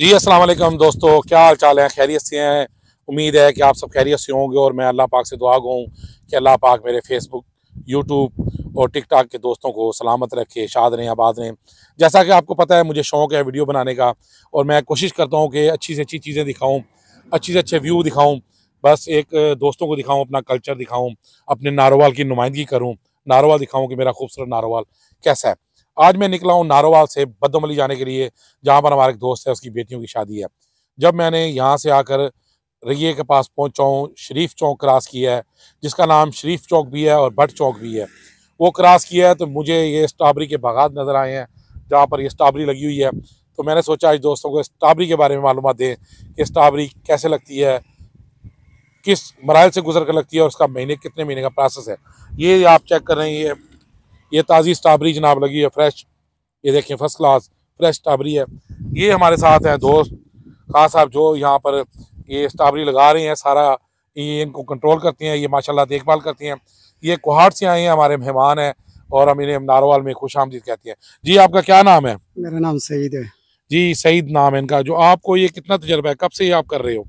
जी असलम दोस्तों क्या हाल चाल हैं खैरियत से हैं उम्मीद है कि आप सब खैरियत से होंगे और मैं अल्लाह पाक से दुआ गो हूँ कि अल्लाह पाक मेरे फेसबुक यूट्यूब और टिकटॉक के दोस्तों को सलामत रखे शाद रहें आबाद रहें जैसा कि आपको पता है मुझे शौक़ है वीडियो बनाने का और मैं कोशिश करता हूँ कि अच्छी से अच्छी चीज़ें दिखाऊँ अच्छी से अच्छे व्यू दिखाऊँ बस एक दोस्तों को दिखाऊँ अपना कल्चर दिखाऊँ अपने नारोवाल की नुमाइंदगी करूँ नारोवाल दिखाऊँ कि मेरा खूबसूरत नारोवाल कैसा है आज मैं निकला हूँ नारोवाल से बदमली जाने के लिए जहाँ पर हमारे एक दोस्त है उसकी बेटियों की शादी है जब मैंने यहाँ से आकर रैये के पास पहुँचा हूँ शरीफ चौक क्रॉस किया है जिसका नाम शरीफ चौक भी है और भट्ट चौक भी है वो क्रॉस किया है तो मुझे ये स्ट्रॉबरी के बागात नज़र आए हैं जहाँ पर ये स्ट्रॉबरी लगी हुई है तो मैंने सोचा आज दोस्तों को स्ट्रॉबरी के बारे में मालूम दें कि स्ट्रॉबरी कैसे लगती है किस मराइल से गुजर कर लगती है और उसका महीने कितने महीने का प्रोसेस है ये आप चेक कर रहे हैं ये ये ताज़ी स्ट्रॉबेरी जनाब लगी है फ्रेश ये देखें फर्स्ट क्लास फ्रेश स्ट्रॉबेरी है ये हमारे साथ हैं दोस्त खास साहब जो यहाँ पर ये स्ट्रॉबेरी लगा रहे हैं सारा ये इनको कंट्रोल करती हैं ये माशाल्लाह देखभाल करती हैं ये कुहाट से आए हैं हमारे मेहमान हैं और हम इन्हें नारोवाल में खुश आमदीद कहती हैं जी आपका क्या नाम है मेरा नाम सईद है जी सईद नाम है इनका जो आपको ये कितना तजर्बा है कब से ये आप कर रहे हो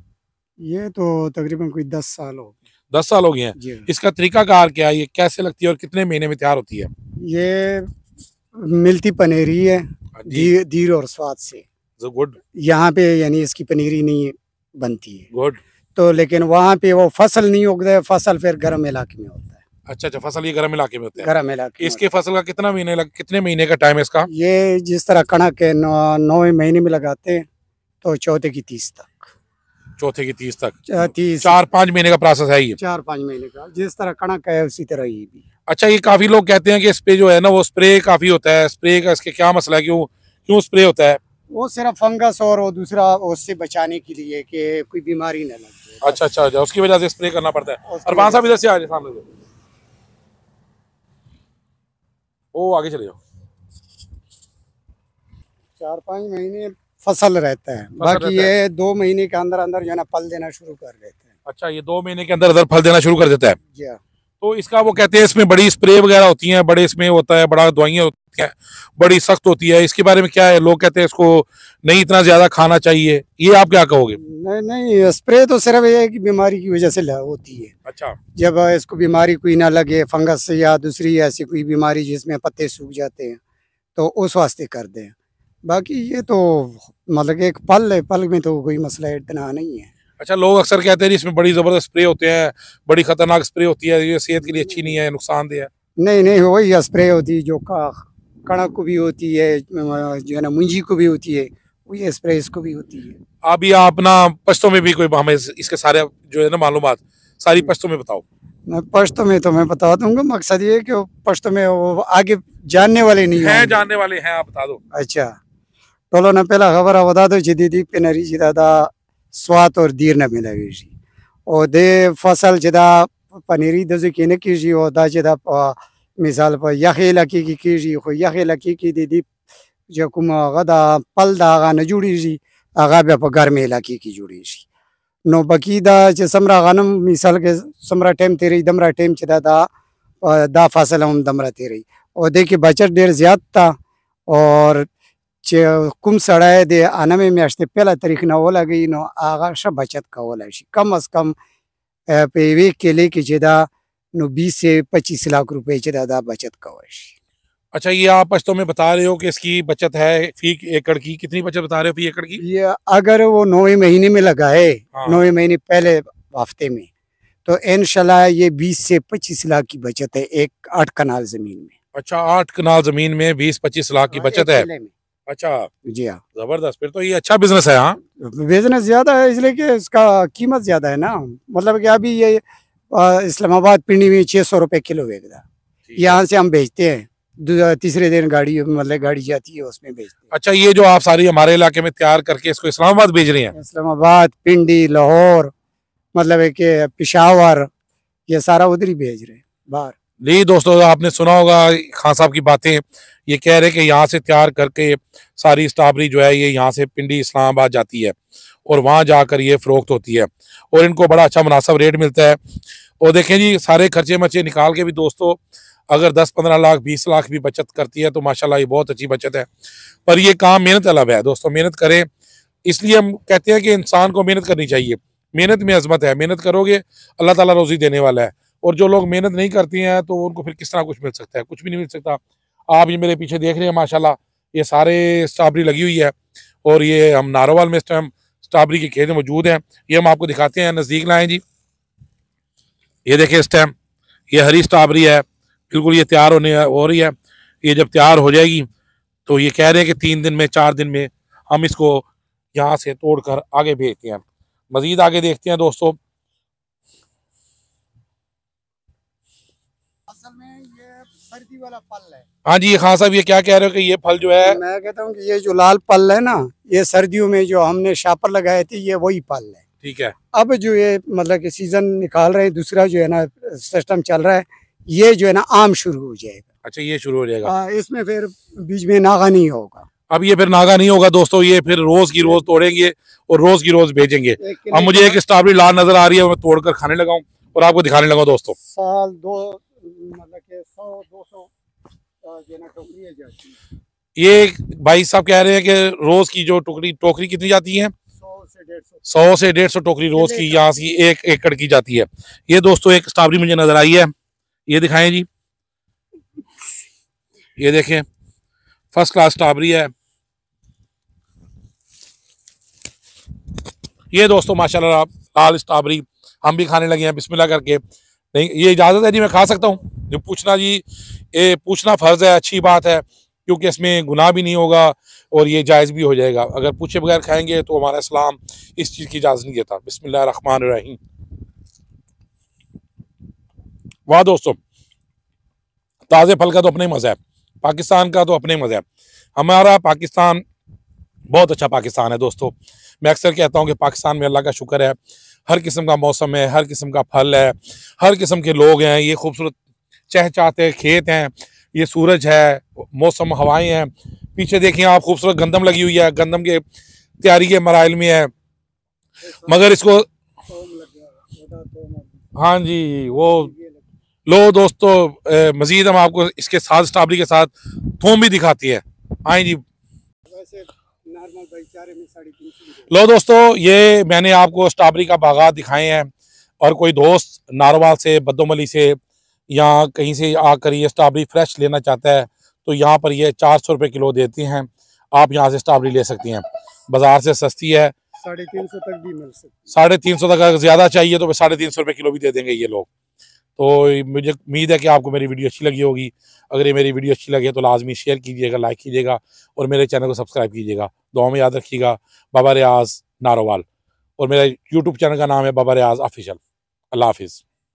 ये तो तकरीबन कोई दस साल हो दस साल हो गए हैं इसका तरीकाकार क्या है ये कैसे लगती है और कितने महीने में तैयार होती है ये मिलती पनीरी है धीर हाँ दीर और स्वाद से गुड यहाँ पे यानी इसकी पनीरी नहीं बनती है गुड तो लेकिन वहाँ पे वो फसल नहीं उगता है फसल फिर गर्म इलाके में होता है अच्छा अच्छा फसल ये गर्म इलाके में होता है गर्म इलाके इसके फसल का कितना महीने लग कितने महीने का टाइम है इसका ये जिस तरह कणक है नौ महीने में लगाते हैं तो चौथे की तीस तक चौथे की तीस तक तीस चार पाँच महीने का प्रोसेस है ये चार पाँच महीने का जिस तरह कणक है उसी तरह ये भी अच्छा ये काफी लोग कहते हैं कि इस पे जो है ना वो स्प्रे काफी होता है स्प्रे का इसके क्या मसला है क्यों क्यों स्प्रे होता है वो सिर्फ फंगस और वो दूसरा उससे बचाने के लिए कि कोई बीमारी ना लग जाए अच्छा अच्छा अच्छा उसकी वजह से स्प्रे करना पड़ता है अरबान साहब इधर से आ जाए सामने ओ आगे चले जाओ चार पाँच महीने फसल रहता है फसल बाकी ये है। दो महीने के अंदर अंदर जो है ना फल देना शुरू कर देते हैं अच्छा ये दो महीने के अंदर अंदर फल देना शुरू कर देता है हाँ। तो इसका वो कहते हैं इसमें बड़ी स्प्रे वगैरह होती है बड़े इसमें होता है बड़ा दवाइयाँ होती है बड़ी सख्त होती है इसके बारे में क्या है लोग कहते हैं इसको नहीं इतना ज्यादा खाना चाहिए ये आप क्या कहोगे नहीं नहीं स्प्रे तो सिर्फ ये कि बीमारी की वजह से होती है अच्छा जब इसको बीमारी कोई ना लगे फंगस या दूसरी ऐसी कोई बीमारी जिसमें पत्ते सूख जाते हैं तो उस वास्ते कर दें बाकी ये तो मतलब एक पल है पल में तो कोई मसला इतना नहीं है अच्छा लोग अक्सर कहते हैं इसमें बड़ी ज़बरदस्त स्प्रे होते हैं बड़ी ख़तरनाक स्प्रे होती है ये सेहत के लिए अच्छी नहीं है दे है नहीं नहीं वही स्प्रे होती है जो का कणक को भी होती है जो है ना मुंजी को भी होती है वही स्प्रे इसको भी होती है अभी आप ना पश्तों में भी कोई हमें इसके सारे जो है ना मालूम सारी पश्तों में बताओ पश्तो में तो मैं बता दूंगा मकसद ये कि पश्तो में वो आगे जानने वाले नहीं है जानने वाले हैं आप बता दो अच्छा ټولو نه پیله خبره ودا ده چې د دې پنري چې دا د سوات او دیر نه ملاويږي او د فصل چې دا پنيري د ځکه نه کیږي او دا چې دا مثال په یخې لکې کې کیږي خو یخې لکې کې د دې چې کوم غدا پل دا غا نه جوړیږي هغه بیا په ګرمه لکې کې جوړیږي نو بکی دا چې سمرا غنم مثال کې سمرا ټیم تیری دمرا ټیم چې دا دا دا فاصله هم دمرا تیری او د کې بچت ډیر زیات تا اور چې کوم سړی دی انه میاشتې پیله تاریخ نه ولګي نو هغه ښه بچت کولی شي کم از کم په یوې کیلې کې چې دا نو बीस से पच्चीस लाख रुपए से ज़्यादा बचत कवश अच्छा ये आप पश्तों में बता रहे हो कि इसकी बचत है फी एकड़ की कितनी बचत बता रहे हो फी एकड़ की ये अगर वो नौ महीने में लगाए हाँ। नौवे महीने पहले हफ्ते में तो इनशाला ये बीस से पच्चीस लाख की बचत है एक आठ कनाल जमीन में अच्छा आठ कनाल जमीन में बीस पच्चीस लाख की बचत है अच्छा जी हाँ जबरदस्त फिर तो ये अच्छा बिजनेस है हाँ बिजनेस ज्यादा है इसलिए कि इसका कीमत ज्यादा है ना मतलब कि अभी ये इस्लामाबाद पिंडी में छह सौ रुपए किलो बेच रहा यहाँ से हम बेचते हैं तीसरे दिन गाड़ी मतलब गाड़ी जाती है उसमें बेचते हैं अच्छा ये जो आप सारी हमारे इलाके में तैयार करके इसको इस्लामाबाद भेज रहे हैं इस्लामाबाद पिंडी लाहौर मतलब पिशावर ये सारा उधर ही भेज रहे हैं बाहर जी दोस्तों आपने सुना होगा खान साहब की बातें ये कह रहे कि यहाँ से तैयार करके सारी स्टाबरी जो है ये यहाँ से पिंडी इस्लामाबाद जाती है और वहाँ जाकर ये फ़रोख्त होती है और इनको बड़ा अच्छा मुनासब रेट मिलता है और देखें जी सारे खर्चे मर्चे निकाल के भी दोस्तों अगर 10-15 लाख 20 लाख भी बचत करती है तो माशाल्लाह ये बहुत अच्छी बचत है पर ये काम मेहनत अलग है दोस्तों मेहनत करें इसलिए हम कहते हैं कि इंसान को मेहनत करनी चाहिए मेहनत में अजमत है मेहनत करोगे अल्लाह ताला रोज़ी देने वाला है और जो लोग मेहनत नहीं करती हैं तो उनको फिर किस तरह कुछ मिल सकता है कुछ भी नहीं मिल सकता आप ये मेरे पीछे देख रहे हैं माशाल्लाह ये सारे स्ट्रॉबेरी लगी हुई है और ये हम नारोवाल में इस टाइम स्ट्रॉबेरी के खेत मौजूद हैं ये हम आपको दिखाते हैं नज़दीक लाएँ जी ये देखें इस टाइम ये हरी स्ट्रॉबेरी है बिल्कुल ये तैयार होने हो रही है ये जब तैयार हो जाएगी तो ये कह रहे हैं कि तीन दिन में चार दिन में हम इसको यहाँ से तोड़ कर आगे भेजते हैं मज़ीद आगे देखते हैं दोस्तों हाँ जी खान साहब ये क्या कह रहे हो कि ये फल जो है मैं कहता हूँ कि ये जो लाल पल है ना ये सर्दियों में जो हमने शापर लगाए थे ये वही पल है ठीक है अब जो ये मतलब कि सीजन निकाल रहे हैं दूसरा जो है ना सिस्टम चल रहा है ये जो है ना आम शुरू हो जाएगा अच्छा ये शुरू हो जाएगा हाँ, इसमें फिर बीच में नागा नहीं होगा अब ये फिर नागा नहीं होगा दोस्तों ये फिर रोज की रोज तोड़ेंगे और रोज की रोज भेजेंगे अब मुझे एक स्ट्रॉबेरी लाल नजर आ रही है मैं तोड़कर खाने लगाऊँ और आपको दिखाने लगा दोस्तों साल दो मतलब ये भाई साहब कह रहे हैं कि रोज की जो टोकरी टोकरी कितनी जाती है सौ से डेढ़ सौ टोकरी रोज की यहाँ की एक एकड़ की जाती है ये दोस्तों एक स्ट्रॉबेरी मुझे नजर आई है ये दिखाएं जी ये देखें फर्स्ट क्लास स्ट्रॉबेरी है ये दोस्तों माशाल्लाह लाल स्ट्रॉबेरी हम भी खाने लगे हैं बिस्मिल्लाह करके नहीं ये इजाज़त है जी मैं खा सकता हूँ जो पूछना जी ये पूछना फ़र्ज़ है अच्छी बात है क्योंकि इसमें गुनाह भी नहीं होगा और ये जायज़ भी हो जाएगा अगर पूछे बगैर खाएंगे तो हमारा इस्लाम इस चीज़ की इजाज़त नहीं देता बसमिल रहीम वाह दोस्तों ताज़े फल का तो अपने मज़ा है पाकिस्तान का तो अपने मज़ा है हमारा पाकिस्तान बहुत अच्छा पाकिस्तान है दोस्तों मैं अक्सर कहता हूँ कि पाकिस्तान में अल्लाह का शुक्र है हर किस्म का मौसम है हर किस्म का फल है हर किस्म के लोग हैं ये खूबसूरत चहचाते खेत हैं ये सूरज है मौसम हवाएं हैं पीछे देखिए आप खूबसूरत गंदम लगी हुई है गंदम के तैयारी के मराइल में है मगर इसको हाँ जी वो लो दोस्तों मज़ीद हम आपको इसके साथ स्टाबरी के साथ थूम भी दिखाती है आए जी लो दोस्तों ये मैंने आपको स्ट्रॉबेरी का बागात दिखाए हैं और कोई दोस्त नारोवाल से बदोमली से या कहीं से आकर ये स्ट्रॉबेरी फ्रेश लेना चाहता है तो यहाँ पर ये चार सौ रुपये किलो देती हैं आप यहाँ से स्ट्रॉबेरी ले सकती हैं बाज़ार से सस्ती है साढ़े तीन सौ तक भी मिल सकती साढ़े तीन सौ तक अगर ज़्यादा चाहिए तो साढ़े तीन सौ रुपये किलो भी दे देंगे ये लोग तो मुझे उम्मीद है कि आपको मेरी वीडियो अच्छी लगी होगी अगर ये मेरी वीडियो अच्छी लगे तो लाजमी शेयर कीजिएगा लाइक कीजिएगा और मेरे चैनल को सब्सक्राइब कीजिएगा दुआ में याद रखिएगा बाबा रियाज नारोवाल और मेरा यूट्यूब चैनल का नाम है बाबा रियाज ऑफिशियल अल्लाह हाफिज़